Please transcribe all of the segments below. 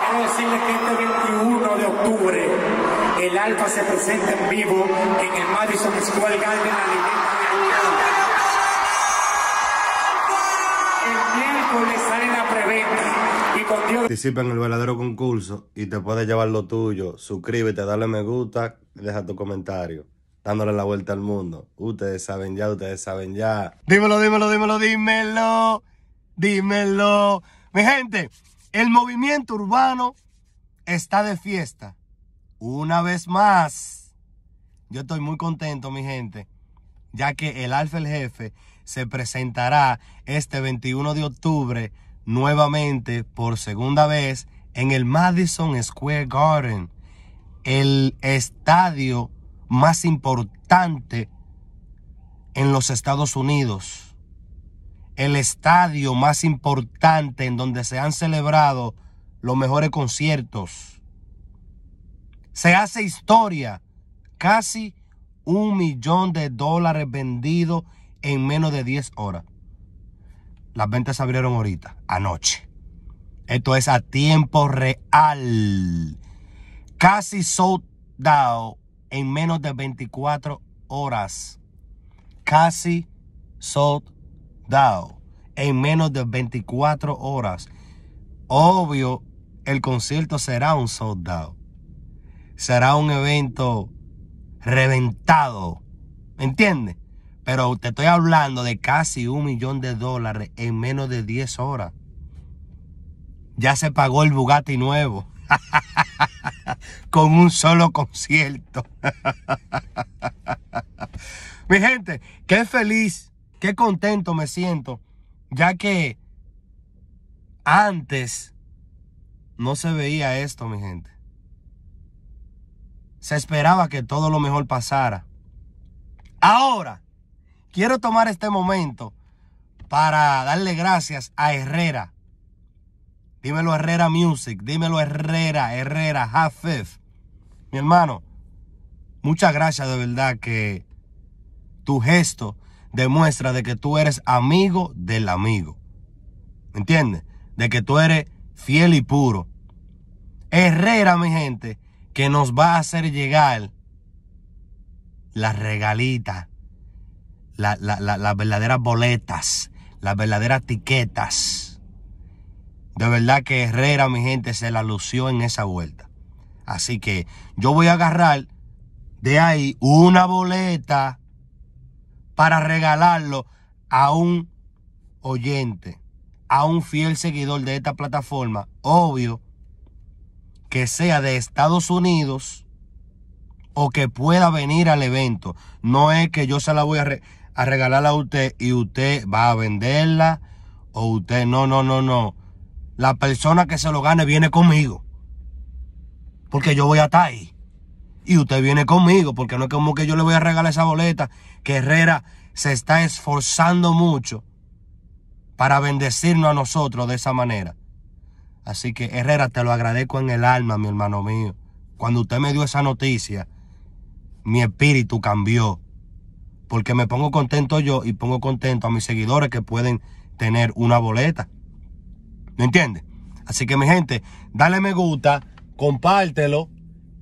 Quiero decirles que este 21 de octubre el Alfa se presenta en vivo en el Madison Square Garden, la leyenda de El miércoles sale la preventa y con Dios... Participa en el verdadero concurso y te puedes llevar lo tuyo. Suscríbete, dale me gusta y deja tu comentario dándole la vuelta al mundo. Ustedes saben ya, ustedes saben ya. Dímelo, dímelo, dímelo, dímelo, dímelo. Mi gente, el movimiento urbano está de fiesta. Una vez más, yo estoy muy contento, mi gente, ya que el Alfa el Jefe se presentará este 21 de octubre nuevamente por segunda vez en el Madison Square Garden, el estadio más importante en los Estados Unidos el estadio más importante en donde se han celebrado los mejores conciertos. Se hace historia, casi un millón de dólares vendidos en menos de 10 horas. Las ventas se abrieron ahorita, anoche. Esto es a tiempo real. Casi sold out en menos de 24 horas. Casi sold en menos de 24 horas. Obvio, el concierto será un soldado. Será un evento reventado. ¿Me entiendes? Pero te estoy hablando de casi un millón de dólares en menos de 10 horas. Ya se pagó el Bugatti nuevo. Con un solo concierto. Mi gente, qué feliz qué contento me siento, ya que antes no se veía esto, mi gente. Se esperaba que todo lo mejor pasara. Ahora, quiero tomar este momento para darle gracias a Herrera. Dímelo Herrera Music, dímelo Herrera, Herrera, Half Mi hermano, muchas gracias de verdad que tu gesto demuestra de que tú eres amigo del amigo. ¿Entiendes? De que tú eres fiel y puro. Herrera, mi gente, que nos va a hacer llegar las regalitas, las verdaderas boletas, las verdaderas etiquetas. De verdad que Herrera, mi gente, se la lució en esa vuelta. Así que yo voy a agarrar de ahí una boleta para regalarlo a un oyente, a un fiel seguidor de esta plataforma, obvio, que sea de Estados Unidos o que pueda venir al evento. No es que yo se la voy a, regalar a usted y usted va a venderla o usted, no, no, no, no. La persona que se lo gane viene conmigo. Porque yo voy a estar ahí y usted viene conmigo, porque no es como que yo le voy a regalar esa boleta, que Herrera se está esforzando mucho para bendecirnos a nosotros de esa manera. Así que Herrera, te lo agradezco en el alma, mi hermano mío. Cuando usted me dio esa noticia, mi espíritu cambió, porque me pongo contento yo y pongo contento a mis seguidores que pueden tener una boleta. ¿Me entiende? Así que mi gente, dale me gusta, compártelo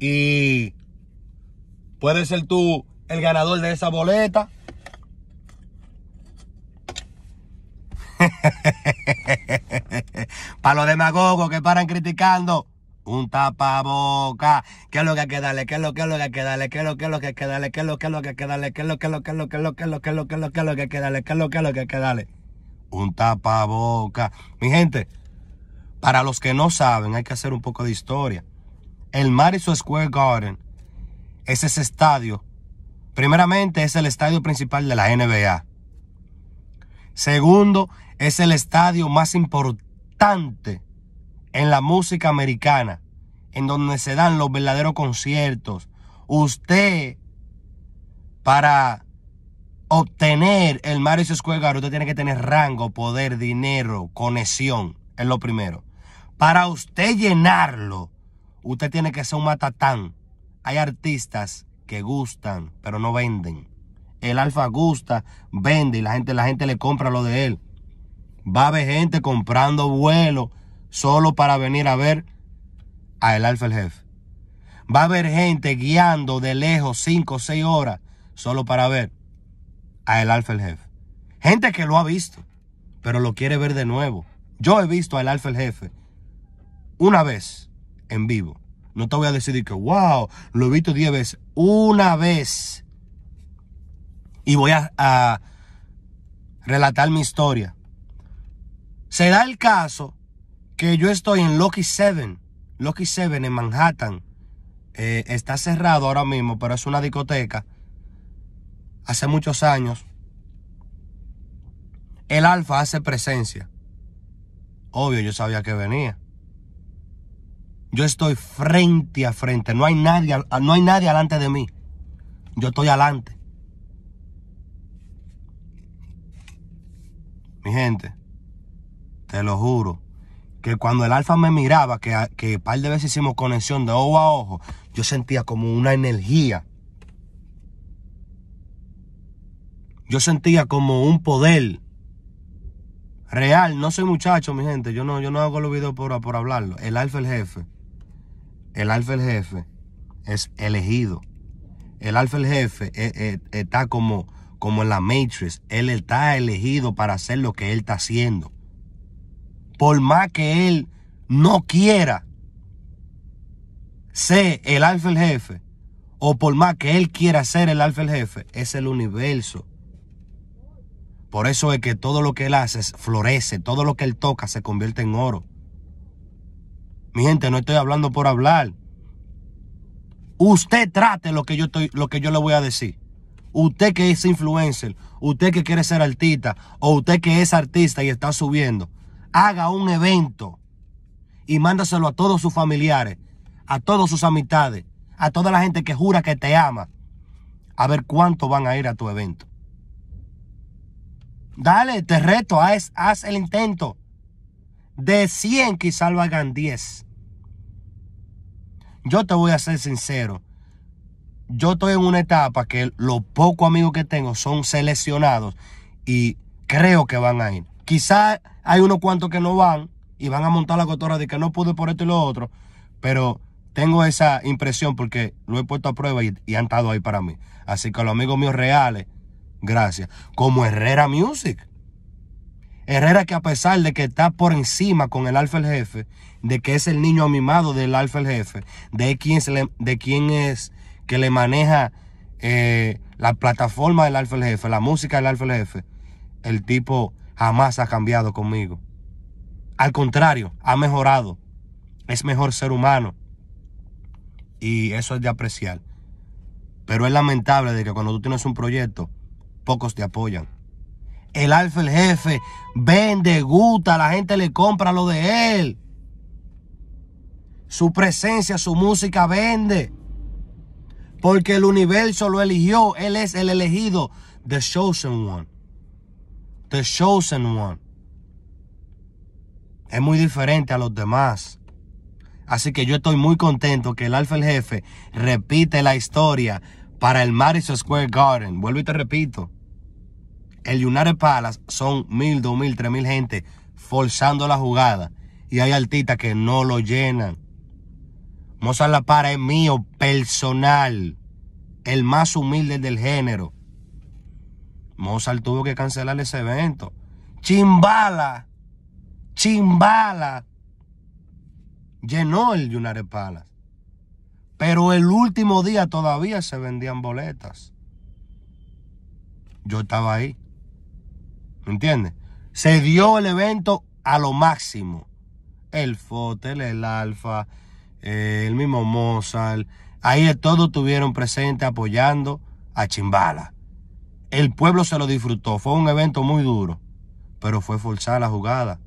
y Puedes ser tú el ganador de esa boleta. Para los demagogos que paran criticando, un tapaboca. ¿Qué es lo que hay que darle? ¿Qué es lo que es lo que hay que darle? ¿Qué es lo que lo que hay que darle? ¿Qué es lo que lo que hay que darle? ¿Qué es lo que es lo que es lo que lo que lo que lo que lo que lo que hay que darle? ¿Qué es lo que lo que hay que darle? Un tapaboca. Mi gente, para los que no saben, hay que hacer un poco de historia. El Madison Square Garden es ese estadio. Primeramente es el estadio principal de la NBA. Segundo, es el estadio más importante en la música americana, en donde se dan los verdaderos conciertos. Usted, para obtener el Mario Square usted tiene que tener rango, poder, dinero, conexión, es lo primero. Para usted llenarlo, usted tiene que ser un matatán. Hay artistas que gustan, pero no venden. El alfa gusta, vende y la gente, la gente le compra lo de él. Va a haber gente comprando vuelo solo para venir a ver a el alfa el jefe. Va a haber gente guiando de lejos 5 o 6 horas solo para ver a el alfa el jefe. Gente que lo ha visto, pero lo quiere ver de nuevo. Yo he visto el alfa el jefe una vez en vivo. No te voy a decir que, wow, lo he visto 10 veces. Una vez. Y voy a, relatar mi historia. Se da el caso que yo estoy en Lucky 7. Lucky 7 en Manhattan. Eh, está cerrado ahora mismo, pero es una discoteca. Hace muchos años. El Alfa hace presencia. Obvio, yo sabía que venía. Yo estoy frente a frente. No hay nadie, no hay nadie alante de mí. Yo estoy adelante. Mi gente, te lo juro, que cuando el alfa me miraba, que, que un par de veces hicimos conexión de ojo a ojo, yo sentía como una energía. Yo sentía como un poder real. No soy muchacho, mi gente. Yo no, yo no hago los videos por, por hablarlo. El alfa, el jefe. El alfa el jefe es elegido. El alfa el jefe eh, eh, está como, como en la Matrix. Él está elegido para hacer lo que él está haciendo. Por más que él no quiera ser el alfa el jefe, o por más que él quiera ser el alfa el jefe, es el universo. Por eso es que todo lo que él hace florece, todo lo que él toca se convierte en oro. Mi gente, no estoy hablando por hablar. Usted trate lo que yo, estoy, lo que yo le voy a decir. Usted que es influencer, usted que quiere ser artista o usted que es artista y está subiendo, haga un evento y mándaselo a todos sus familiares, a todos sus amistades, a toda la gente que jura que te ama, a ver cuánto van a ir a tu evento. Dale, te reto, haz el intento. De 100 quizás lo hagan 10. Yo te voy a ser sincero. Yo estoy en una etapa que los pocos amigos que tengo son seleccionados y creo que van a ir. Quizás hay unos cuantos que no van y van a montar la cotorra de que no pude por esto y lo otro, pero tengo esa impresión porque lo he puesto a prueba y, han estado ahí para mí. Así que los amigos míos reales, gracias. Como Herrera Music. Herrera que a pesar de que está por encima con el alfa el jefe, de que es el niño mimado del alfa el jefe, de quién, de es que le maneja eh, la plataforma del alfa el jefe, la música del alfa el jefe, el tipo jamás ha cambiado conmigo. Al contrario, ha mejorado. Es mejor ser humano. Y eso es de apreciar. Pero es lamentable de que cuando tú tienes un proyecto, pocos te apoyan. El alfa, el jefe, vende, gusta, la gente le compra lo de él. Su presencia, su música vende. Porque el universo lo eligió. Él es el elegido. The chosen one. The chosen one. Es muy diferente a los demás. Así que yo estoy muy contento que el Alfa el Jefe repite la historia para el Madison Square Garden. Vuelvo y te repito el United Palace son mil, dos mil, tres mil gente forzando la jugada. Y hay artistas que no lo llenan. Mozart La Para es mío, personal. El más humilde del género. Mozart tuvo que cancelar ese evento. Chimbala. Chimbala. Llenó el United Palace. Pero el último día todavía se vendían boletas. Yo estaba ahí. ¿Me entiendes? Se dio el evento a lo máximo. El Fotel, el Alfa, eh, el mismo Mozart. Ahí todos estuvieron presentes apoyando a Chimbala. El pueblo se lo disfrutó. Fue un evento muy duro. Pero fue forzada la jugada.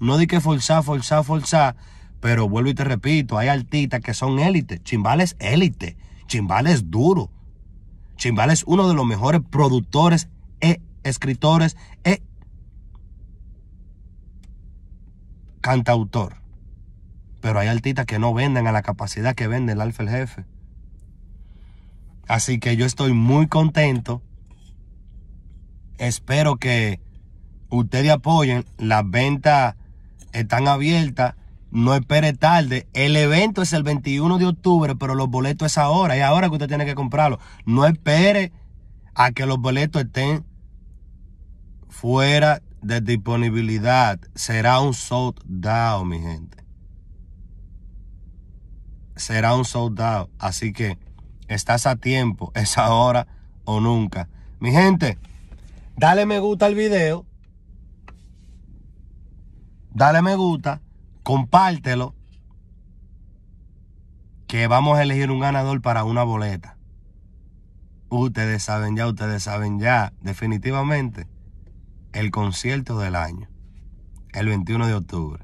No di que forzada, forzada, forzar. Pero vuelvo y te repito, hay artistas que son élite. Chimbala es élite. Chimbala es duro. Chimbala es uno de los mejores productores e escritores e cantautor. Pero hay artistas que no venden a la capacidad que vende el alfa el jefe. Así que yo estoy muy contento. Espero que ustedes apoyen. Las ventas están abiertas. No espere tarde. El evento es el 21 de octubre, pero los boletos es ahora. Es ahora que usted tiene que comprarlos, No espere a que los boletos estén fuera de disponibilidad será un sold mi gente. Será un soldado, Así que estás a tiempo, es ahora o nunca. Mi gente, dale me gusta al video. Dale me gusta, compártelo. Que vamos a elegir un ganador para una boleta. Ustedes saben ya, ustedes saben ya, definitivamente el concierto del año, el 21 de octubre.